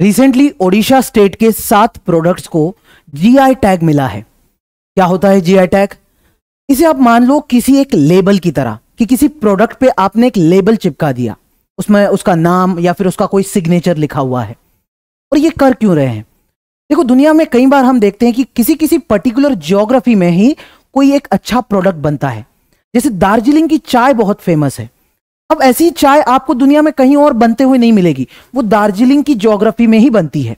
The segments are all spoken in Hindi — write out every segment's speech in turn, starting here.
रिसेंटली ओडिशा स्टेट के सात प्रोडक्ट्स को जीआई टैग मिला है क्या होता है जीआई टैग इसे आप मान लो किसी एक लेबल की तरह कि किसी प्रोडक्ट पे आपने एक लेबल चिपका दिया उसमें उसका नाम या फिर उसका कोई सिग्नेचर लिखा हुआ है और ये कर क्यों रहे हैं देखो दुनिया में कई बार हम देखते हैं कि किसी किसी पर्टिकुलर ज्योग्राफी में ही कोई एक अच्छा प्रोडक्ट बनता है जैसे दार्जिलिंग की चाय बहुत फेमस है अब ऐसी चाय आपको दुनिया में कहीं और बनते हुए नहीं मिलेगी वो दार्जिलिंग की जोग्राफी में ही बनती है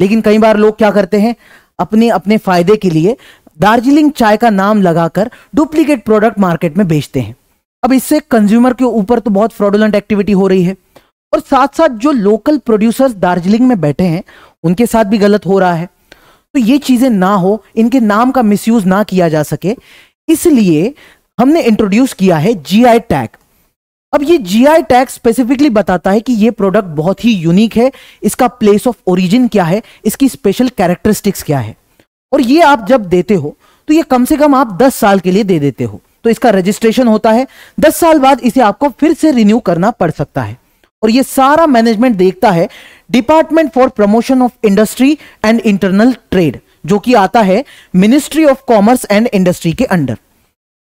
लेकिन कई बार लोग क्या करते हैं अपने अपने फायदे के लिए दार्जिलिंग चाय का नाम लगाकर डुप्लीकेट प्रोडक्ट मार्केट में बेचते हैं अब इससे कंज्यूमर के ऊपर तो बहुत फ्रॉडुलेंट एक्टिविटी हो रही है और साथ साथ जो लोकल प्रोड्यूसर्स दार्जिलिंग में बैठे हैं उनके साथ भी गलत हो रहा है तो ये चीजें ना हो इनके नाम का मिसयूज ना किया जा सके इसलिए हमने इंट्रोड्यूस किया है जीआई टैग अब ये जीआई टैग स्पेसिफिकली बताता है कि ये प्रोडक्ट बहुत ही यूनिक है इसका प्लेस ऑफ ओरिजिन क्या है इसकी स्पेशल कैरेक्टरिस्टिक्स क्या है और ये आप जब देते हो तो ये कम से कम आप 10 साल के लिए दे देते हो तो इसका रजिस्ट्रेशन होता है 10 साल बाद इसे आपको फिर से रिन्यू करना पड़ सकता है और ये सारा मैनेजमेंट देखता है department for promotion of industry and internal trade जो कि आता है ministry of commerce and industry के अंडर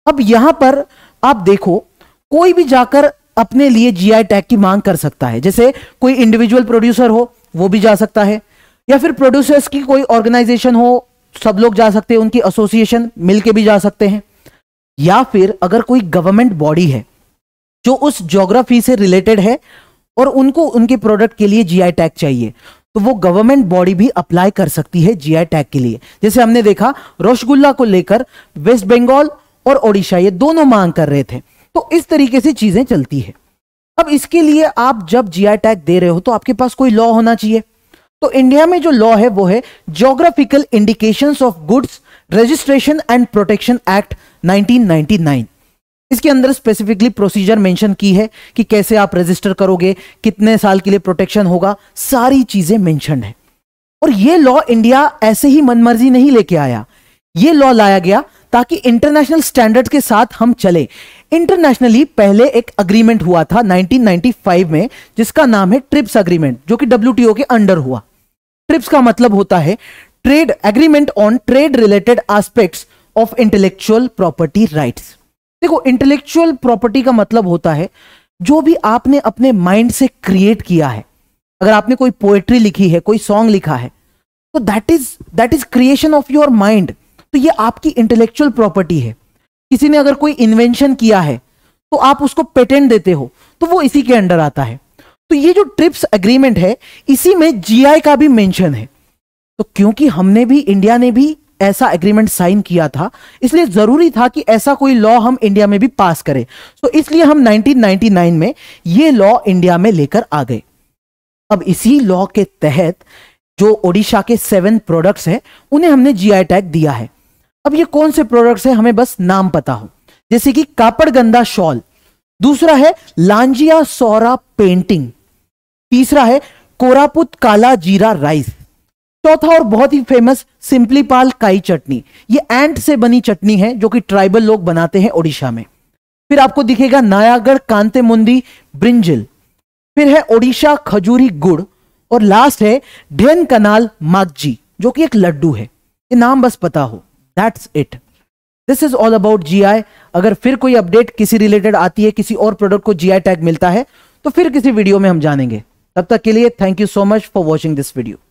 अब यहां पर आप देखो कोई भी जाकर अपने लिए जीआई टैग की मांग कर सकता है जैसे कोई इंडिविजुअल प्रोड्यूसर हो वो भी जा सकता है या फिर प्रोड्यूसर्स की कोई ऑर्गेनाइजेशन हो सब लोग जा सकते हैं उनकी एसोसिएशन मिलके भी जा सकते हैं या फिर अगर कोई गवर्नमेंट बॉडी है जो उस जोग्राफी से रिलेटेड है और उनको उनके प्रोडक्ट के लिए जीआई टैग चाहिए तो वो गवर्नमेंट बॉडी भी अप्लाई कर सकती है जीआई टैग के लिए जैसे हमने देखा रसगुल्ला को लेकर वेस्ट बंगाल और ओडिशा ये दोनों मांग कर रहे थे तो इस तरीके से चीजें चलती है अब इसके लिए आप जब जीआई टैग दे रहे हो तो आपके पास कोई लॉ होना चाहिए तो इंडिया में जो लॉ है वो है geographical indication of goods registration and protection act 1999 इसके अंदर स्पेसिफिकली प्रोसीजर मेंशन की है कि कैसे आप रजिस्टर करोगे कितने साल के लिए प्रोटेक्शन होगा सारी चीजें मेंशन है और ये लॉ इंडिया ऐसे ही मनमर्जी नहीं लेके आया ये लॉ लाया गया 1999 ताकि इंटरनेशनल स्टैंडर्ड के साथ हम चले इंटरनेशनली पहले एक अग्रीमेंट हुआ था 1995 में जिसका नाम है ट्रिप्स अग्रीमेंट जो कि डब्ल्यू के अंडर हुआ ट्रिप्स का मतलब होता है trade agreement on trade related aspects of intellectual property rights देखो इंटेलेक्चुअल प्रॉपर्टी का मतलब होता है जो भी आपने अपने माइंड से क्रिएट किया है अगर आपने कोई पोएट्री लिखी है कोई सॉन्ग लिखा है तो that is that is creation of your mind तो ये आपकी इंटेलेक्चुअल प्रॉपर्टी है किसी ने अगर कोई इन्वेंशन किया है तो आप उसको पेटेंट देते हो तो वो इसी के अंडर आता है तो ये जो ट्रिप्स अग्रीमेंट है इसी में जीआई का भी मेंशन है तो क्योंकि हमने भी इंडिया ने भी ऐसा एग्रीमेंट साइन किया था इसलिए जरूरी था कि ऐसा कोई लॉ हम इंडिया में भी पास करें तो इसलिए हम 1999 में ये लॉ इंडिया में लेकर आ गए अब इसी लॉ के तहत जो ओडिशा के सेवन प्रोडक्ट्स हैं उन्हें हमने जीआई टैग दिया है अब ये कौन से प्रोडक्ट है हमें बस नाम पता हो जैसे कि कापड़ गंदा शॉल दूसरा है लांजिया सौरा पेंटिंग तीसरा है कोरापुत काला जीरा राइस चौथा और बहुत ही फेमस सिंपली पाल काई चटनी ये एंट से बनी चटनी है जो कि ट्राइबल लोग बनाते हैं ओडिशा में फिर आपको दिखेगा नायागढ़ कांते मुंदी ब्रिंजिल फिर है ओडिशा खजूरी गुड़ और लास्ट है ढेन कनाल मागजी जो कि एक लड्डू है ये नाम बस पता हो that's it this is all about GI अगर फिर कोई अपडेट किसी रिलेटेड आती है किसी और प्रोडक्ट को जीआई टैग मिलता है तो फिर किसी वीडियो में हम जानेंगे तब तक के लिए thank you so much for watching this video